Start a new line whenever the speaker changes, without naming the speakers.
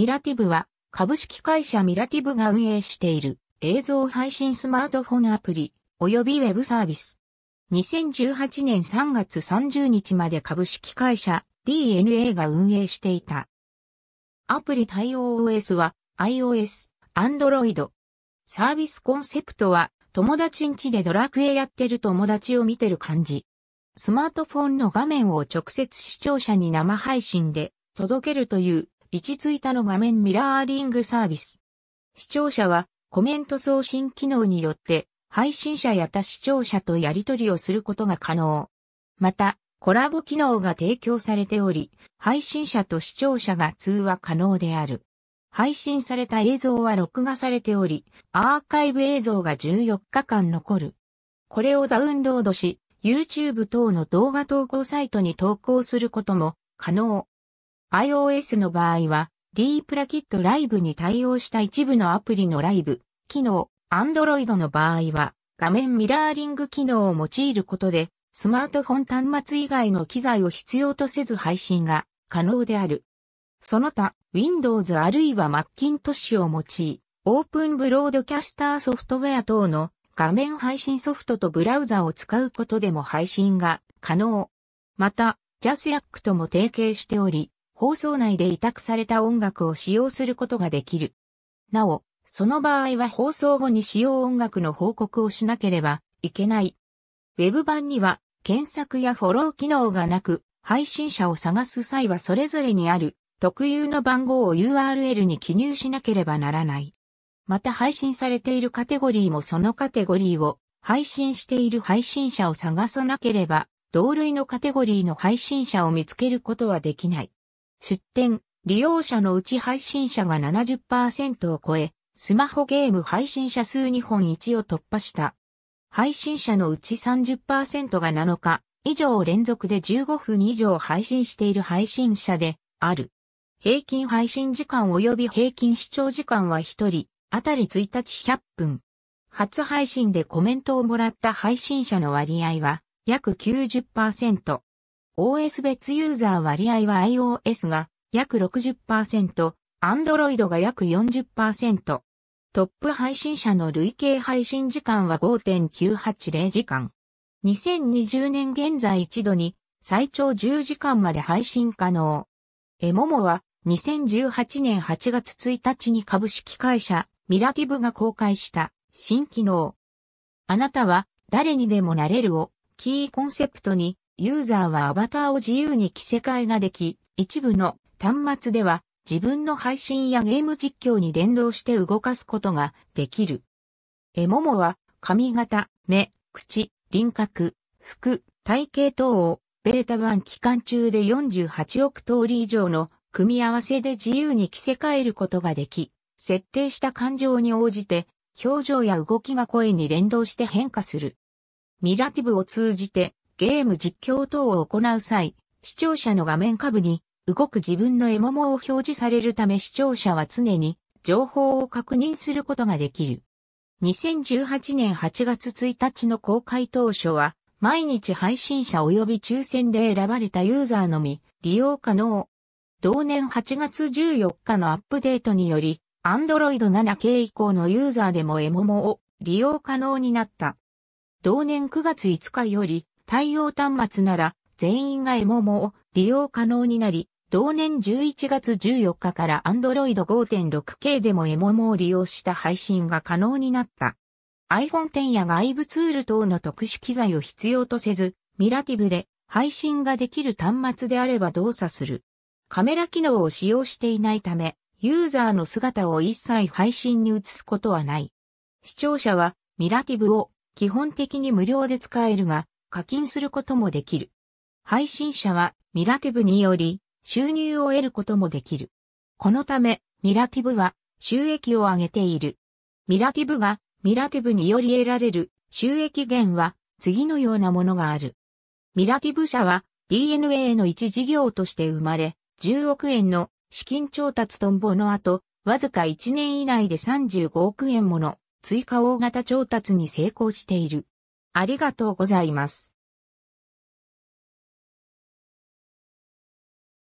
ミラティブは株式会社ミラティブが運営している映像配信スマートフォンアプリ及びウェブサービス。2018年3月30日まで株式会社 DNA が運営していた。アプリ対応 OS は iOS、Android。サービスコンセプトは友達んちでドラクエやってる友達を見てる感じ。スマートフォンの画面を直接視聴者に生配信で届けるという1つたの画面ミラーリングサービス。視聴者はコメント送信機能によって配信者や他視聴者とやり取りをすることが可能。また、コラボ機能が提供されており、配信者と視聴者が通話可能である。配信された映像は録画されており、アーカイブ映像が14日間残る。これをダウンロードし、YouTube 等の動画投稿サイトに投稿することも可能。iOS の場合は、リープラキットライブに対応した一部のアプリのライブ、機能、Android の場合は、画面ミラーリング機能を用いることで、スマートフォン端末以外の機材を必要とせず配信が可能である。その他、Windows あるいは Macintosh を用い、オープンブロードキャスターソフトウェア等の画面配信ソフトとブラウザを使うことでも配信が可能。また、JASRAC とも提携しており、放送内で委託された音楽を使用することができる。なお、その場合は放送後に使用音楽の報告をしなければいけない。Web 版には検索やフォロー機能がなく、配信者を探す際はそれぞれにある特有の番号を URL に記入しなければならない。また配信されているカテゴリーもそのカテゴリーを配信している配信者を探さなければ、同類のカテゴリーの配信者を見つけることはできない。出展、利用者のうち配信者が70%を超え、スマホゲーム配信者数日本一を突破した。配信者のうち30%が7日以上連続で15分以上配信している配信者である。平均配信時間及び平均視聴時間は1人あたり1日100分。初配信でコメントをもらった配信者の割合は約90%。OS 別ユーザー割合は iOS が約60%、Android が約40%。トップ配信者の累計配信時間は5.980時間。2020年現在一度に最長10時間まで配信可能。えももは2018年8月1日に株式会社ミラティブが公開した新機能。あなたは誰にでもなれるをキーコンセプトにユーザーはアバターを自由に着せ替えができ、一部の端末では自分の配信やゲーム実況に連動して動かすことができる。エモモは髪型、目、口、輪郭、服、体型等をベータ版期間中で48億通り以上の組み合わせで自由に着せ替えることができ、設定した感情に応じて表情や動きが声に連動して変化する。ミラティブを通じてゲーム実況等を行う際、視聴者の画面下部に動く自分のエモモを表示されるため視聴者は常に情報を確認することができる。2018年8月1日の公開当初は、毎日配信者及び抽選で選ばれたユーザーのみ利用可能。同年8月14日のアップデートにより、Android 7系以降のユーザーでもエモモを利用可能になった。同年9月5日より、対応端末なら全員がエモモを利用可能になり、同年11月14日から Android 5.6K でもエモモを利用した配信が可能になった。iPhone X や外部ツール等の特殊機材を必要とせず、ミラティブで配信ができる端末であれば動作する。カメラ機能を使用していないため、ユーザーの姿を一切配信に移すことはない。視聴者はミラティブを基本的に無料で使えるが、課金することもできる。配信者はミラティブにより収入を得ることもできる。このためミラティブは収益を上げている。ミラティブがミラティブにより得られる収益源は次のようなものがある。ミラティブ社は DNA の一事業として生まれ、10億円の資金調達とんぼの後、わずか1年以内で35億円もの追加大型調達に成功している。ありがとうございます。